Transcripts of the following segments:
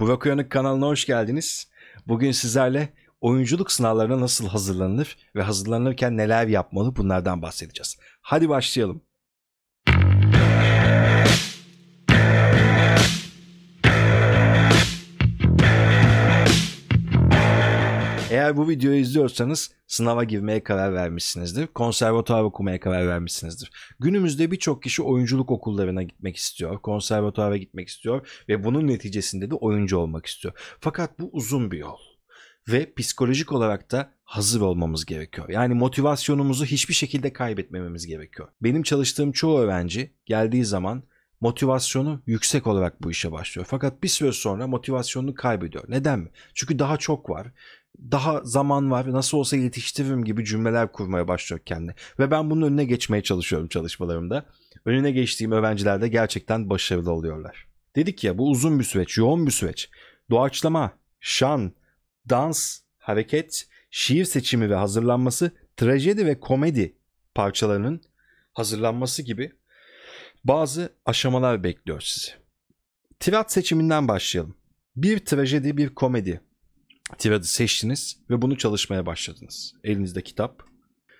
Burak Uyanık kanalına hoş geldiniz. Bugün sizlerle oyunculuk sınavlarına nasıl hazırlanılır ve hazırlanırken neler yapmalı bunlardan bahsedeceğiz. Hadi başlayalım. Eğer bu videoyu izliyorsanız sınava girmeye karar vermişsinizdir. Konservatuar okumaya karar vermişsinizdir. Günümüzde birçok kişi oyunculuk okullarına gitmek istiyor. Konservatuara gitmek istiyor. Ve bunun neticesinde de oyuncu olmak istiyor. Fakat bu uzun bir yol ve psikolojik olarak da hazır olmamız gerekiyor. Yani motivasyonumuzu hiçbir şekilde kaybetmememiz gerekiyor. Benim çalıştığım çoğu öğrenci geldiği zaman motivasyonu yüksek olarak bu işe başlıyor. Fakat bir süre sonra motivasyonunu kaybediyor. Neden mi? Çünkü daha çok var daha zaman var nasıl olsa yetiştiririm gibi cümleler kurmaya başlıyor kendi. Ve ben bunun önüne geçmeye çalışıyorum çalışmalarımda. Önüne geçtiğim öğrenciler de gerçekten başarılı oluyorlar. Dedik ya bu uzun bir süreç, yoğun bir süreç. Doğaçlama, şan, dans, hareket, şiir seçimi ve hazırlanması, trajedi ve komedi parçalarının hazırlanması gibi bazı aşamalar bekliyor sizi. Tirat seçiminden başlayalım. Bir trajedi, bir komedi tiradı seçtiniz ve bunu çalışmaya başladınız. Elinizde kitap.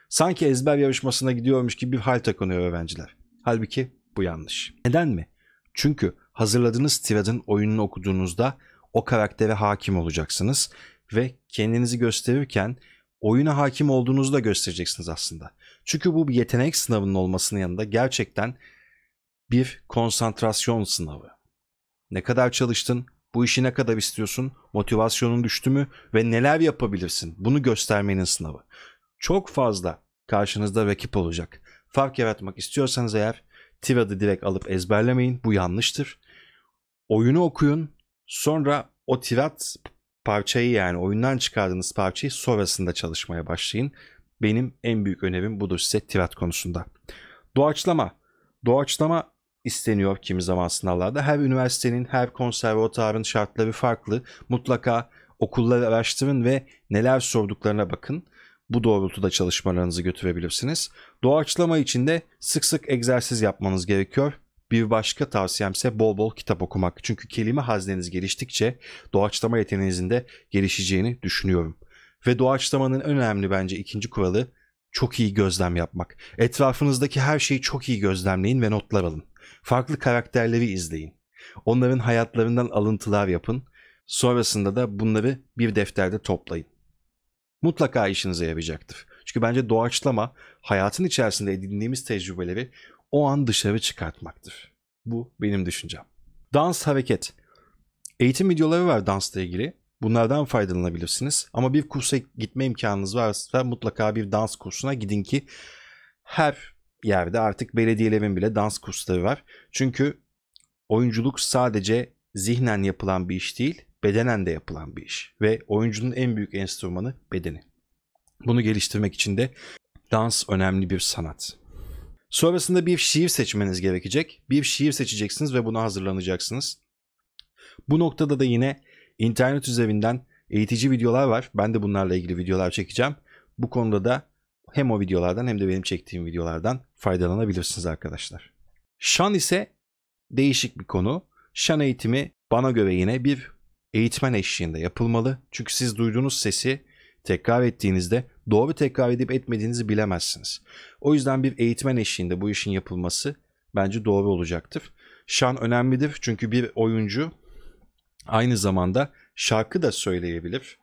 Sanki ezber yarışmasına gidiyormuş gibi bir hal takınıyor öğrenciler. Halbuki bu yanlış. Neden mi? Çünkü hazırladığınız tiradın oyununu okuduğunuzda o karaktere hakim olacaksınız ve kendinizi gösterirken oyuna hakim olduğunuzu da göstereceksiniz aslında. Çünkü bu bir yetenek sınavının olmasının yanında gerçekten bir konsantrasyon sınavı. Ne kadar çalıştın, bu işi ne kadar istiyorsun? Motivasyonun düştü mü? Ve neler yapabilirsin? Bunu göstermenin sınavı. Çok fazla karşınızda rakip olacak. Fark yaratmak istiyorsanız eğer Tira'da direkt alıp ezberlemeyin. Bu yanlıştır. Oyunu okuyun. Sonra o tirat parçayı yani oyundan çıkardığınız parçayı sonrasında çalışmaya başlayın. Benim en büyük önerim budur size tirat konusunda. Doğaçlama. Doğaçlama isteniyor kimi zaman sınavlarda. Her üniversitenin, her konservatuarın şartları farklı. Mutlaka okulları araştırın ve neler sorduklarına bakın. Bu doğrultuda çalışmalarınızı götürebilirsiniz. Doğaçlama için de sık sık egzersiz yapmanız gerekiyor. Bir başka tavsiyemse bol bol kitap okumak. Çünkü kelime hazneniz geliştikçe doğaçlama yeteneğinizin de gelişeceğini düşünüyorum. Ve doğaçlamanın önemli bence ikinci kuralı çok iyi gözlem yapmak. Etrafınızdaki her şeyi çok iyi gözlemleyin ve notlar alın. Farklı karakterleri izleyin. Onların hayatlarından alıntılar yapın. Sonrasında da bunları bir defterde toplayın. Mutlaka işinize yarayacaktır. Çünkü bence doğaçlama hayatın içerisinde edindiğimiz tecrübeleri o an dışarı çıkartmaktır. Bu benim düşüncem. Dans hareket. Eğitim videoları var dansla ilgili. Bunlardan faydalanabilirsiniz. Ama bir kursa gitme imkanınız varsa mutlaka bir dans kursuna gidin ki her yerde artık belediyelerin bile dans kursları var. Çünkü oyunculuk sadece zihnen yapılan bir iş değil, bedenen de yapılan bir iş. Ve oyuncunun en büyük enstrümanı bedeni. Bunu geliştirmek için de dans önemli bir sanat. Sonrasında bir şiir seçmeniz gerekecek. Bir şiir seçeceksiniz ve buna hazırlanacaksınız. Bu noktada da yine internet üzerinden eğitici videolar var. Ben de bunlarla ilgili videolar çekeceğim. Bu konuda da hem o videolardan hem de benim çektiğim videolardan faydalanabilirsiniz arkadaşlar. Şan ise değişik bir konu. Şan eğitimi bana göre yine bir eğitmen eşliğinde yapılmalı. Çünkü siz duyduğunuz sesi tekrar ettiğinizde doğru tekrar edip etmediğinizi bilemezsiniz. O yüzden bir eğitmen eşliğinde bu işin yapılması bence doğru olacaktır. Şan önemlidir çünkü bir oyuncu aynı zamanda şarkı da söyleyebilir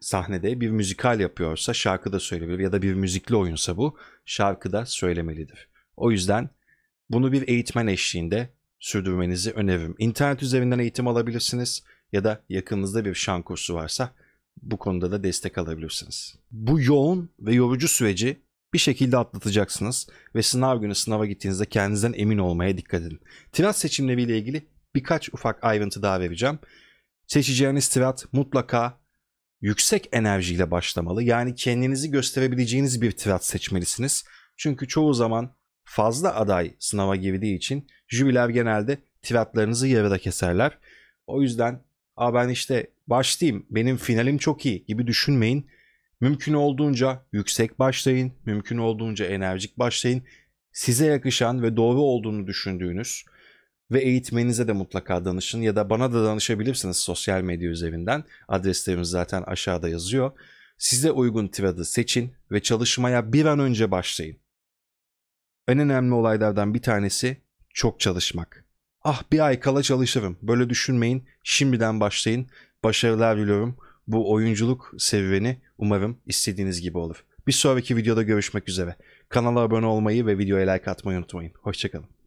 sahnede bir müzikal yapıyorsa şarkı da söyleyebilir ya da bir müzikli oyunsa bu şarkı da söylemelidir. O yüzden bunu bir eğitmen eşliğinde sürdürmenizi öneririm. İnternet üzerinden eğitim alabilirsiniz ya da yakınınızda bir şan kursu varsa bu konuda da destek alabilirsiniz. Bu yoğun ve yorucu süreci bir şekilde atlatacaksınız ve sınav günü sınava gittiğinizde kendinizden emin olmaya dikkat edin. Tirat seçimleriyle ilgili birkaç ufak ayrıntı daha vereceğim. Seçeceğiniz tirat mutlaka yüksek enerjiyle başlamalı. Yani kendinizi gösterebileceğiniz bir tirat seçmelisiniz. Çünkü çoğu zaman fazla aday sınava girdiği için jüriler genelde tiratlarınızı yarıda keserler. O yüzden Aa ben işte başlayayım benim finalim çok iyi gibi düşünmeyin. Mümkün olduğunca yüksek başlayın, mümkün olduğunca enerjik başlayın. Size yakışan ve doğru olduğunu düşündüğünüz ve eğitmenize de mutlaka danışın ya da bana da danışabilirsiniz sosyal medya üzerinden. Adreslerimiz zaten aşağıda yazıyor. Size uygun tiradı seçin ve çalışmaya bir an önce başlayın. En önemli olaylardan bir tanesi çok çalışmak. Ah bir ay kala çalışırım. Böyle düşünmeyin. Şimdiden başlayın. Başarılar diliyorum. Bu oyunculuk serüveni umarım istediğiniz gibi olur. Bir sonraki videoda görüşmek üzere. Kanala abone olmayı ve videoya like atmayı unutmayın. Hoşçakalın.